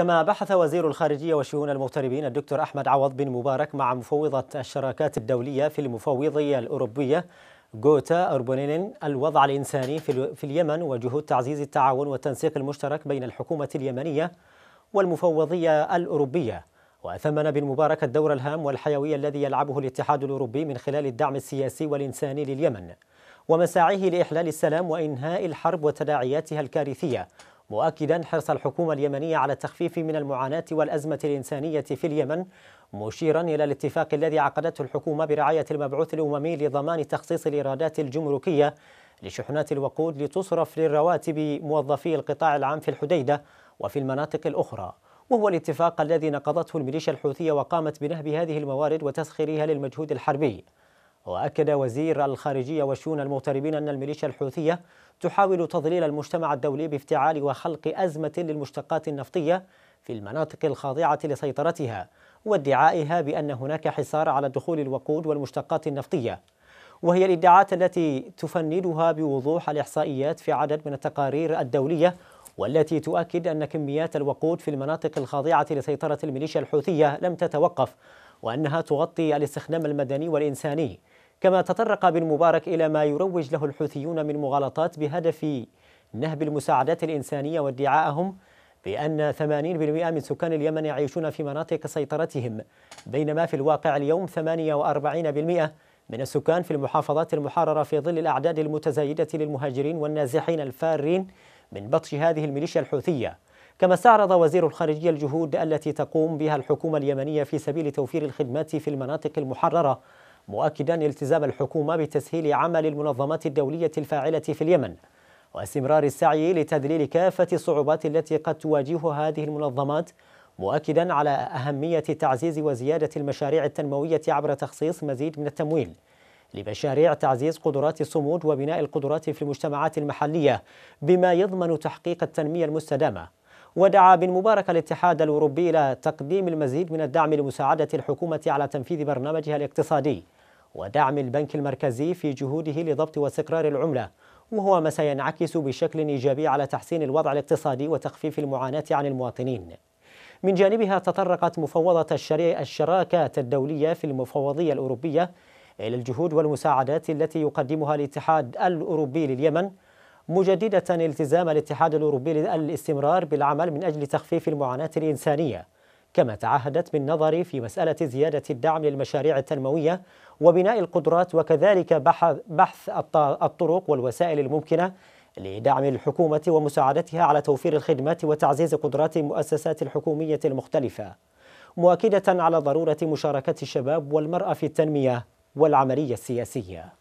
كما بحث وزير الخارجية وشؤون المغتربين الدكتور أحمد عوض بن مبارك مع مفوضة الشراكات الدولية في المفوضية الأوروبية جوتا أربونين الوضع الإنساني في اليمن وجهود تعزيز التعاون والتنسيق المشترك بين الحكومة اليمنية والمفوضية الأوروبية وثمن بن مبارك الدور الهام والحيوي الذي يلعبه الاتحاد الأوروبي من خلال الدعم السياسي والإنساني لليمن ومساعيه لإحلال السلام وإنهاء الحرب وتداعياتها الكارثية مؤكدا حرص الحكومة اليمنية على التخفيف من المعاناة والأزمة الإنسانية في اليمن مشيرا إلى الاتفاق الذي عقدته الحكومة برعاية المبعوث الأممي لضمان تخصيص الإيرادات الجمركية لشحنات الوقود لتصرف للرواتب موظفي القطاع العام في الحديدة وفي المناطق الأخرى وهو الاتفاق الذي نقضته الميليشيا الحوثية وقامت بنهب هذه الموارد وتسخيرها للمجهود الحربي وأكد وزير الخارجية والشؤون المغتربين أن الميليشيا الحوثية تحاول تضليل المجتمع الدولي بافتعال وخلق أزمة للمشتقات النفطية في المناطق الخاضعة لسيطرتها وادعائها بأن هناك حصار على دخول الوقود والمشتقات النفطية وهي الادعاءات التي تفندها بوضوح الإحصائيات في عدد من التقارير الدولية والتي تؤكد أن كميات الوقود في المناطق الخاضعة لسيطرة الميليشيا الحوثية لم تتوقف وأنها تغطي الاستخدام المدني والإنساني كما تطرق بن مبارك إلى ما يروج له الحوثيون من مغالطات بهدف نهب المساعدات الإنسانية وادعاءهم بأن 80% من سكان اليمن يعيشون في مناطق سيطرتهم بينما في الواقع اليوم 48% من السكان في المحافظات المحررة في ظل الأعداد المتزايدة للمهاجرين والنازحين الفارين من بطش هذه الميليشيا الحوثية كما استعرض وزير الخارجية الجهود التي تقوم بها الحكومة اليمنية في سبيل توفير الخدمات في المناطق المحررة مؤكدا التزام الحكومة بتسهيل عمل المنظمات الدولية الفاعلة في اليمن واستمرار السعي لتذليل كافة الصعوبات التي قد تواجهها هذه المنظمات مؤكدا على أهمية تعزيز وزيادة المشاريع التنموية عبر تخصيص مزيد من التمويل لمشاريع تعزيز قدرات الصمود وبناء القدرات في المجتمعات المحلية بما يضمن تحقيق التنمية المستدامة ودعا مبارك الاتحاد الأوروبي إلى تقديم المزيد من الدعم لمساعدة الحكومة على تنفيذ برنامجها الاقتصادي ودعم البنك المركزي في جهوده لضبط واستقرار العملة وهو ما سينعكس بشكل إيجابي على تحسين الوضع الاقتصادي وتخفيف المعاناة عن المواطنين من جانبها تطرقت مفوضة الشراكات الدولية في المفوضية الأوروبية إلى الجهود والمساعدات التي يقدمها الاتحاد الأوروبي لليمن مجددة التزام الاتحاد الأوروبي للاستمرار بالعمل من أجل تخفيف المعاناة الإنسانية كما تعهدت بالنظر في مسألة زيادة الدعم للمشاريع التنموية وبناء القدرات وكذلك بحث الطرق والوسائل الممكنة لدعم الحكومة ومساعدتها على توفير الخدمات وتعزيز قدرات المؤسسات الحكومية المختلفة مؤكدة على ضرورة مشاركة الشباب والمرأة في التنمية والعملية السياسية